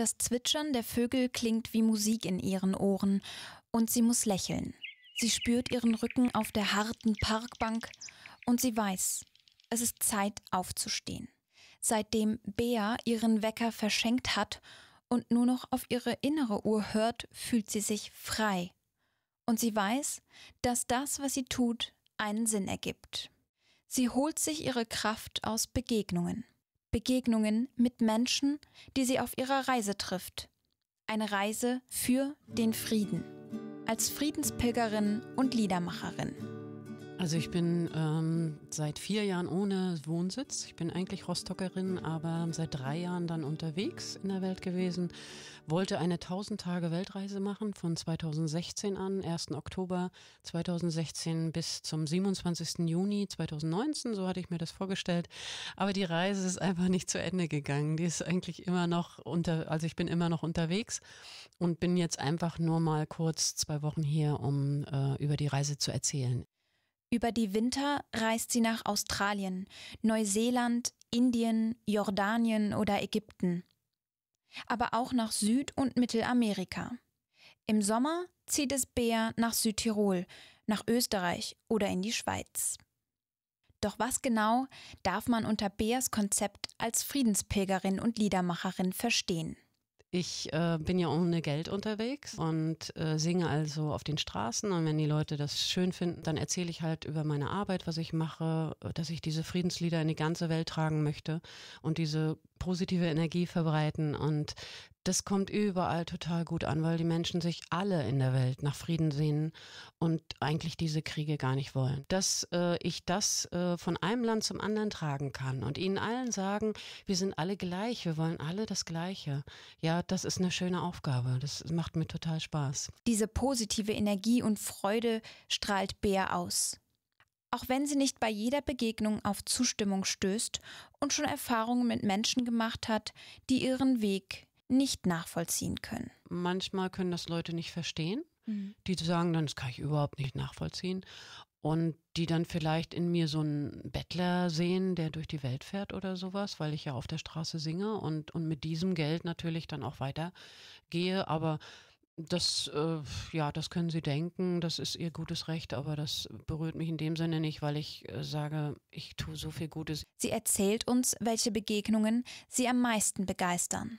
Das Zwitschern der Vögel klingt wie Musik in ihren Ohren und sie muss lächeln. Sie spürt ihren Rücken auf der harten Parkbank und sie weiß, es ist Zeit aufzustehen. Seitdem Bea ihren Wecker verschenkt hat und nur noch auf ihre innere Uhr hört, fühlt sie sich frei. Und sie weiß, dass das, was sie tut, einen Sinn ergibt. Sie holt sich ihre Kraft aus Begegnungen. Begegnungen mit Menschen, die sie auf ihrer Reise trifft. Eine Reise für den Frieden. Als Friedenspilgerin und Liedermacherin. Also ich bin ähm, seit vier Jahren ohne Wohnsitz. Ich bin eigentlich Rostockerin, aber seit drei Jahren dann unterwegs in der Welt gewesen. Wollte eine 1000 Tage Weltreise machen von 2016 an, 1. Oktober 2016 bis zum 27. Juni 2019. So hatte ich mir das vorgestellt. Aber die Reise ist einfach nicht zu Ende gegangen. Die ist eigentlich immer noch unter, also ich bin immer noch unterwegs und bin jetzt einfach nur mal kurz zwei Wochen hier, um äh, über die Reise zu erzählen. Über die Winter reist sie nach Australien, Neuseeland, Indien, Jordanien oder Ägypten. Aber auch nach Süd- und Mittelamerika. Im Sommer zieht es Bea nach Südtirol, nach Österreich oder in die Schweiz. Doch was genau darf man unter Beas Konzept als Friedenspilgerin und Liedermacherin verstehen? Ich äh, bin ja ohne Geld unterwegs und äh, singe also auf den Straßen. Und wenn die Leute das schön finden, dann erzähle ich halt über meine Arbeit, was ich mache, äh, dass ich diese Friedenslieder in die ganze Welt tragen möchte und diese positive Energie verbreiten. Und das kommt überall total gut an, weil die Menschen sich alle in der Welt nach Frieden sehnen und eigentlich diese Kriege gar nicht wollen. Dass äh, ich das äh, von einem Land zum anderen tragen kann und ihnen allen sagen, wir sind alle gleich, wir wollen alle das Gleiche. Ja, das ist eine schöne Aufgabe. Das macht mir total Spaß. Diese positive Energie und Freude strahlt Bea aus auch wenn sie nicht bei jeder Begegnung auf Zustimmung stößt und schon Erfahrungen mit Menschen gemacht hat, die ihren Weg nicht nachvollziehen können. Manchmal können das Leute nicht verstehen. Mhm. Die sagen dann, das kann ich überhaupt nicht nachvollziehen. Und die dann vielleicht in mir so einen Bettler sehen, der durch die Welt fährt oder sowas, weil ich ja auf der Straße singe und, und mit diesem Geld natürlich dann auch weitergehe. Aber das, äh, ja, das können Sie denken, das ist Ihr gutes Recht, aber das berührt mich in dem Sinne nicht, weil ich äh, sage, ich tue so viel Gutes. Sie erzählt uns, welche Begegnungen sie am meisten begeistern.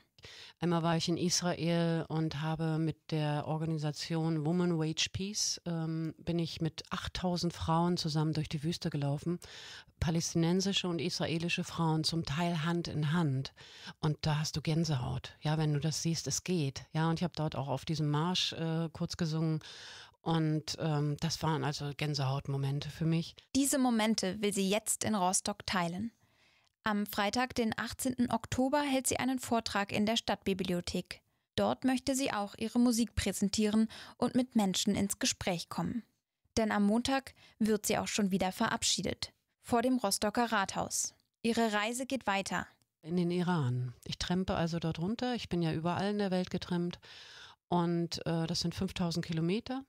Einmal war ich in Israel und habe mit der Organisation Woman Wage Peace, ähm, bin ich mit 8000 Frauen zusammen durch die Wüste gelaufen, palästinensische und israelische Frauen, zum Teil Hand in Hand. Und da hast du Gänsehaut, ja, wenn du das siehst, es geht. Ja, und ich habe dort auch auf diesem Marsch äh, kurz gesungen und ähm, das waren also Gänsehautmomente für mich. Diese Momente will sie jetzt in Rostock teilen. Am Freitag, den 18. Oktober, hält sie einen Vortrag in der Stadtbibliothek. Dort möchte sie auch ihre Musik präsentieren und mit Menschen ins Gespräch kommen. Denn am Montag wird sie auch schon wieder verabschiedet. Vor dem Rostocker Rathaus. Ihre Reise geht weiter. In den Iran. Ich trempe also dort runter. Ich bin ja überall in der Welt getrempt. Und äh, das sind 5000 Kilometer.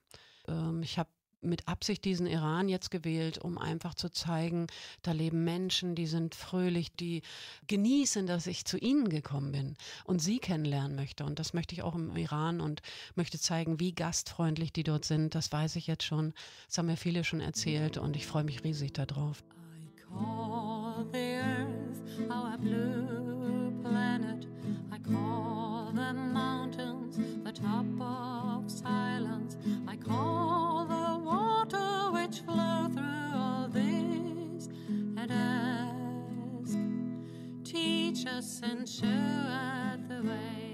Ähm, ich habe mit Absicht diesen Iran jetzt gewählt, um einfach zu zeigen, da leben Menschen, die sind fröhlich, die genießen, dass ich zu ihnen gekommen bin und sie kennenlernen möchte. Und das möchte ich auch im Iran und möchte zeigen, wie gastfreundlich die dort sind. Das weiß ich jetzt schon. Das haben mir viele schon erzählt und ich freue mich riesig darauf. teach us and show us the way.